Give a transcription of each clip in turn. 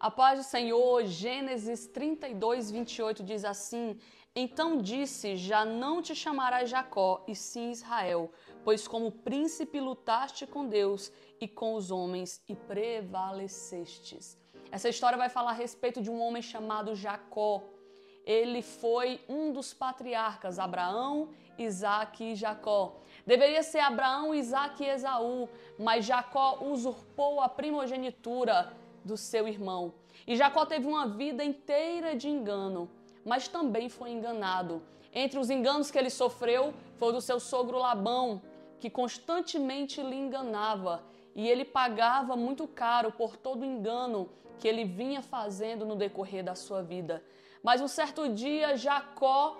A paz do Senhor, Gênesis 32, 28 diz assim: Então disse: Já não te chamarás Jacó, e sim Israel, pois como príncipe lutaste com Deus e com os homens e prevalecestes. Essa história vai falar a respeito de um homem chamado Jacó. Ele foi um dos patriarcas, Abraão, Isaac e Jacó. Deveria ser Abraão, Isaac e Esaú, mas Jacó usurpou a primogenitura do seu irmão. E Jacó teve uma vida inteira de engano, mas também foi enganado. Entre os enganos que ele sofreu foi do seu sogro Labão, que constantemente lhe enganava, e ele pagava muito caro por todo o engano que ele vinha fazendo no decorrer da sua vida. Mas um certo dia Jacó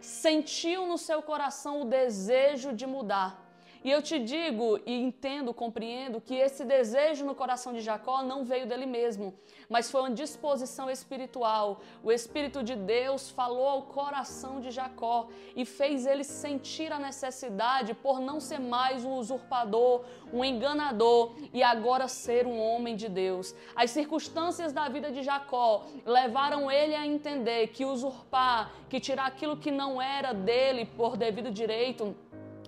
sentiu no seu coração o desejo de mudar. E eu te digo e entendo, compreendo que esse desejo no coração de Jacó não veio dele mesmo, mas foi uma disposição espiritual. O Espírito de Deus falou ao coração de Jacó e fez ele sentir a necessidade por não ser mais um usurpador, um enganador e agora ser um homem de Deus. As circunstâncias da vida de Jacó levaram ele a entender que usurpar, que tirar aquilo que não era dele por devido direito,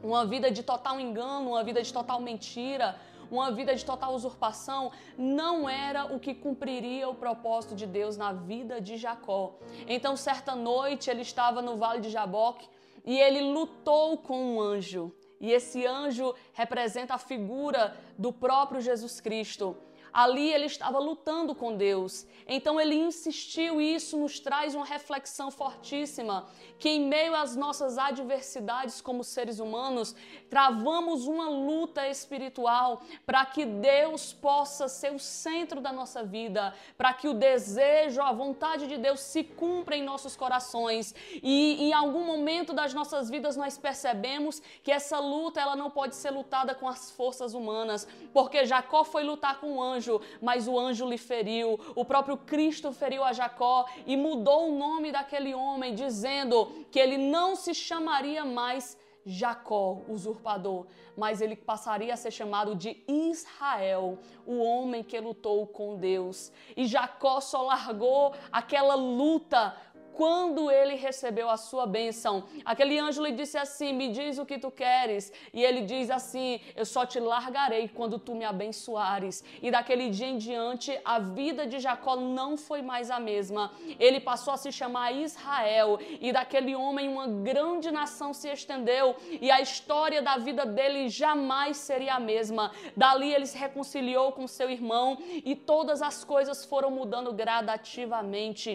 uma vida de total engano, uma vida de total mentira, uma vida de total usurpação, não era o que cumpriria o propósito de Deus na vida de Jacó. Então, certa noite, ele estava no vale de Jaboque e ele lutou com um anjo. E esse anjo representa a figura do próprio Jesus Cristo. Ali ele estava lutando com Deus. Então ele insistiu e isso nos traz uma reflexão fortíssima, que em meio às nossas adversidades como seres humanos, travamos uma luta espiritual para que Deus possa ser o centro da nossa vida, para que o desejo, a vontade de Deus se cumpra em nossos corações. E em algum momento das nossas vidas nós percebemos que essa luta ela não pode ser lutada com as forças humanas, porque Jacó foi lutar com o anjo anjo, mas o anjo lhe feriu. O próprio Cristo feriu a Jacó e mudou o nome daquele homem, dizendo que ele não se chamaria mais Jacó, usurpador, mas ele passaria a ser chamado de Israel, o homem que lutou com Deus. E Jacó só largou aquela luta quando ele recebeu a sua bênção. Aquele anjo lhe disse assim: Me diz o que tu queres. E ele diz assim: Eu só te largarei quando tu me abençoares. E daquele dia em diante, a vida de Jacó não foi mais a mesma. Ele passou a se chamar Israel. E daquele homem, uma grande nação se estendeu. E a história da vida dele jamais seria a mesma. Dali ele se reconciliou com seu irmão. E todas as coisas foram mudando gradativamente.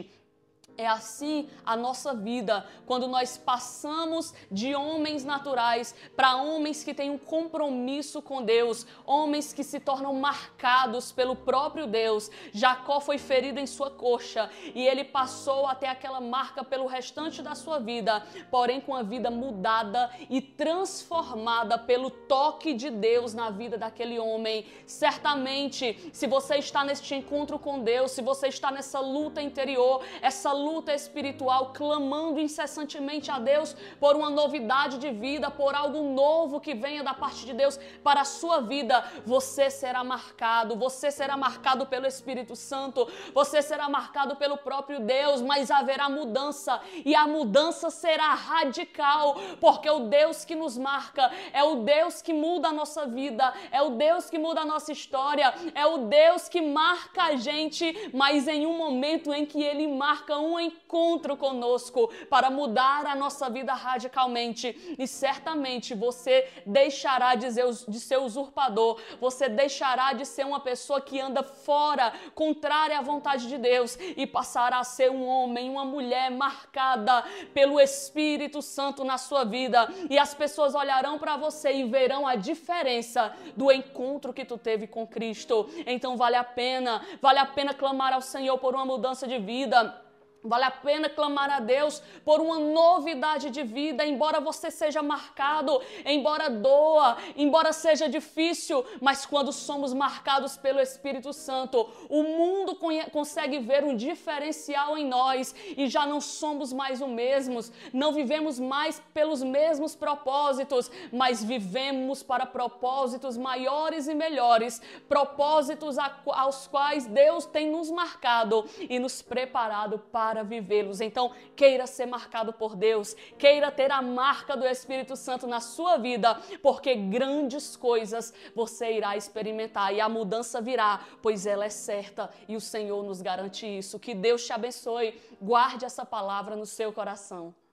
É assim a nossa vida quando nós passamos de homens naturais para homens que têm um compromisso com Deus, homens que se tornam marcados pelo próprio Deus. Jacó foi ferido em sua coxa e ele passou até aquela marca pelo restante da sua vida, porém com a vida mudada e transformada pelo toque de Deus na vida daquele homem. Certamente, se você está neste encontro com Deus, se você está nessa luta interior, essa luta luta espiritual, clamando incessantemente a Deus por uma novidade de vida, por algo novo que venha da parte de Deus para a sua vida, você será marcado, você será marcado pelo Espírito Santo, você será marcado pelo próprio Deus, mas haverá mudança e a mudança será radical, porque o Deus que nos marca é o Deus que muda a nossa vida, é o Deus que muda a nossa história, é o Deus que marca a gente, mas em um momento em que ele marca encontro conosco para mudar a nossa vida radicalmente. E certamente você deixará de ser usurpador, você deixará de ser uma pessoa que anda fora, contrária à vontade de Deus, e passará a ser um homem, uma mulher marcada pelo Espírito Santo na sua vida. E as pessoas olharão para você e verão a diferença do encontro que tu teve com Cristo. Então vale a pena, vale a pena clamar ao Senhor por uma mudança de vida. Vale a pena clamar a Deus por uma novidade de vida, embora você seja marcado, embora doa, embora seja difícil, mas quando somos marcados pelo Espírito Santo, o mundo consegue ver um diferencial em nós e já não somos mais o mesmos, não vivemos mais pelos mesmos propósitos, mas vivemos para propósitos maiores e melhores, propósitos aos quais Deus tem nos marcado e nos preparado para para vivê-los. Então, queira ser marcado por Deus, queira ter a marca do Espírito Santo na sua vida, porque grandes coisas você irá experimentar e a mudança virá, pois ela é certa e o Senhor nos garante isso. Que Deus te abençoe, guarde essa palavra no seu coração.